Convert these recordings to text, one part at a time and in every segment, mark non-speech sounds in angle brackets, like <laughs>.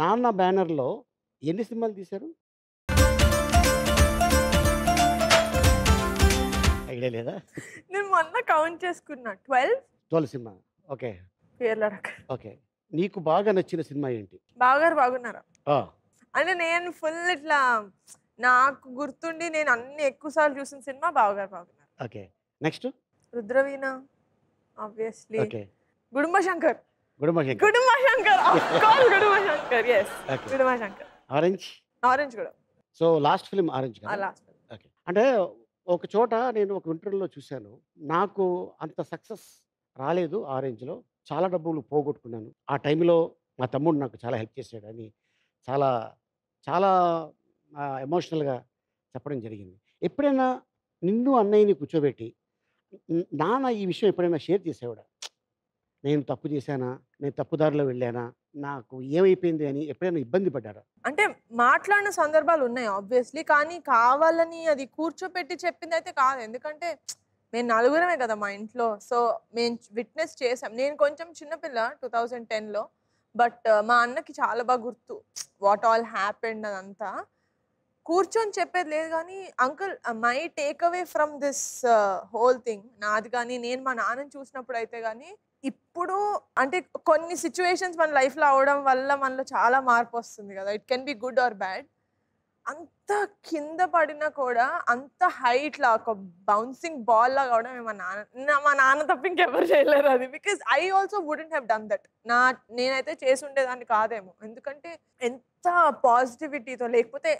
నాన్న బ్యానర్లో ఎన్ని సినిమాలు తీశారు ఐడియా లేదా నేను మొన్న కౌంట్ చేసుకున్నా ట్వెల్వ్ ట్వెల్వ్ సినిమా ఓకే పేర్లు అడగ ఓకే నీకు బాగా నచ్చిన సినిమా ఏంటి బావగారు బాగున్నారా ఆ, అంటే నేను ఫుల్ ఇట్లా నాకు గుర్తుండి నేను అన్ని ఎక్కువసార్లు చూసిన cinema Bavagaru Bagunnaru okay next Rudraveena obviously okay Gudumba Shankar Gudumba Shankar Gudumba Shankar of Orange Orange కూడా so last film Orange okay అంటే ఒక చోట నేను ఒక ఇంటర్వ్యూలో చూశాను నాకు అంత సక్సెస్ రాలేదు ఆరెంజ్లో చాలా డబ్బులు పోగొట్టుకున్నాను ఆ టైంలో మా తమ్ముడు నాకు చాలా హెల్ప్ చేశాడు అని చాలా చాలా ఎమోషనల్గా చెప్పడం జరిగింది ఎప్పుడైనా నిన్ను అన్నయ్యని కూర్చోబెట్టి నాన్న ఈ విషయం ఎప్పుడైనా షేర్ చేసేవాడు నేను తప్పు చేశానా నేను తప్పుదారిలో వెళ్ళానా నాకు ఏమైపోయింది అని ఎప్పుడైనా ఇబ్బంది పడ్డారా అంటే మాట్లాడిన సందర్భాలు ఉన్నాయి ఆబ్వియస్లీ కానీ కావాలని అది కూర్చోపెట్టి చెప్పింది అయితే కాదు ఎందుకంటే మేము నలుగురమే కదా మా ఇంట్లో సో మేము విట్నెస్ చేసాం నేను కొంచెం చిన్నపిల్ల టూ థౌజండ్ టెన్లో బట్ uh, మా అన్నకి చాలా బాగా గుర్తు వాట్ ఆల్ హ్యాపెండ్ అదంతా కూర్చొని చెప్పేది లేదు కానీ uncle my take away from this whole thing నాది కానీ నేను మా నాన్నని చూసినప్పుడు అయితే కానీ ఎప్పుడు అంటే కొన్ని సిచ్యువేషన్స్ మన లైఫ్లో అవడం వల్ల మనలో చాలా మార్పు వస్తుంది కదా it can be good or bad అంత కింద పడినా కూడా అంత హైట్ లా ఒక బౌన్సింగ్ బాల్ లా కావడం మా నాన్న మా నాన్న తప్ప ఇంకెవరు చేయలేరు అది because I also wouldn't have done that నా నేనైతే చేసి ఉండేదాన్ని కాదేమో ఎందుకంటే ఎంత పాజిటివిటీతో లేకపోతే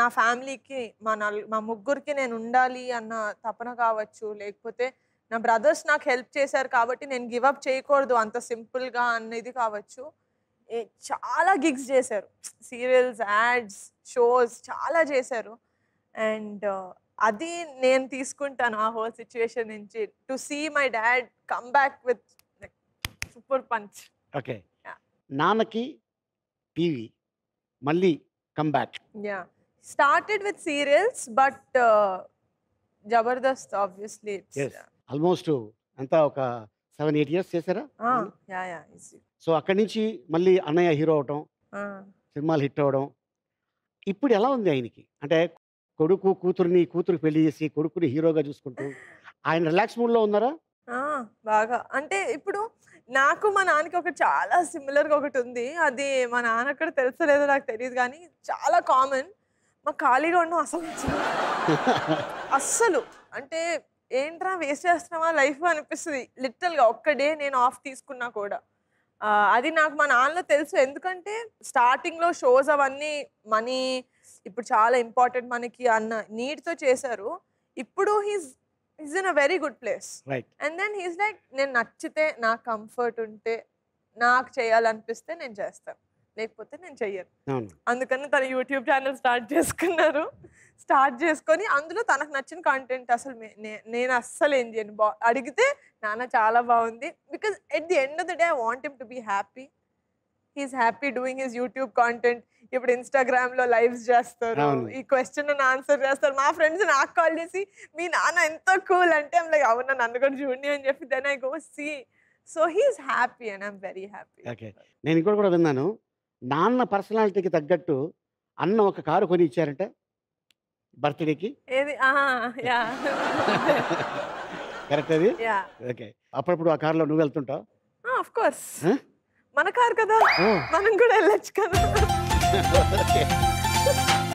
నా ఫ్యామిలీకి మా నలు మా ముగ్గురికి నేను ఉండాలి అన్న తపన కావచ్చు లేకపోతే నా బ్రదర్స్ నాకు హెల్ప్ చేశారు కాబట్టి నేను గివ్ అప్ చేయకూడదు అంత సింపుల్గా అనేది కావచ్చు చాలా గిగ్స్ చేశారు సీరియల్స్ యాడ్స్ షోస్ చాలా చేశారు అండ్ అది నేను తీసుకుంటాను ఆ హోల్ సిచ్యువేషన్ నుంచి to see my dad come back with super punch okay నాన్నకి టీవీ మళ్ళీ come back ya started with serials but Jabardasth obviously almost అంతా ఒక సెవెన్ ఎయిట్ ఇయర్స్ చేశారా యా యా సో అక్కడి నుంచి మళ్ళీ అన్నయ్య హీరో అవటం సినిమాలు హిట్ అవడం ఇప్పుడు ఎలా ఉంది ఆయనకి అంటే కొడుకు కూతురుని కూతురుకి పెళ్లి చేసి కొడుకుని హీరోగా చూసుకుంటూ ఆయన రిలాక్స్ లో ఉన్నారా బాగా అంటే ఇప్పుడు నాకు మా నాన్నకి ఒకటి చాలా సిమిలర్గా ఒకటి ఉంది అది మా నాన్న అక్కడ తెలుసలేదో నాకు తెలియదు కానీ చాలా కామన్ మా ఖాళీగా ఉండడం అసలు <laughs> అస్సలు అంటే ఏంట్రా వేస్ట్ చేస్తున్నావా లైఫ్ అనిపిస్తుంది లిటరల్గా ఒక్క డే నేను ఆఫ్ తీసుకున్నా కూడా అది నాకు మా నాన్నలో తెలుసు ఎందుకంటే స్టార్టింగ్లో షోస్ అవన్నీ మనీ ఇప్పుడు చాలా ఇంపార్టెంట్ మనకి అన్న నీట్తో చేశారు ఇప్పుడు he's is in a very good place and then he's like నేను నచ్చితే నాకు కంఫర్ట్ ఉంటే నాకు చేయాలనిపిస్తే నేను చేస్తాను లేకపోతే నేను చెయ్యను అందుకని తను యూట్యూబ్ ఛానల్ స్టార్ట్ చేసుకున్నారు స్టార్ట్ చేసుకొని అందులో తనకు నచ్చిన కంటెంట్ అసలు నేను అస్సలు ఏం చేయను బా అడిగితే నాన్న చాలా బాగుంది because at the end of the day I want him to be happy he's happy doing his YouTube content ఇప్పుడు ఇన్స్టాగ్రామ్ లో లైవ్స్ చేస్తారు ఈ క్వశ్చన్ ఆన్సర్ చేస్తారు మా ఫ్రెండ్స్ నాకు కాల్ చేసి మీ నాన్న ఎంత కూల్ అంటే లైక్ అవునా నన్ను కూడా చూడండి అని చెప్పి then I go see so he's happy and I'm very happy okay నేను ఇక్కడ కూడా విన్నాను నాన్న పర్సనాలిటీకి తగ్గట్టు అన్న ఒక కారు కొని ఇచ్చారంటే బర్త్డేకి ఏది కరెక్ట్ అది ఓకే అప్పుడప్పుడు ఆ కార్లో నువ్వు వెళ్తుంటావు మన కార్ కదా మనం కూడా వెళ్ళచ్చు కదా <laughs>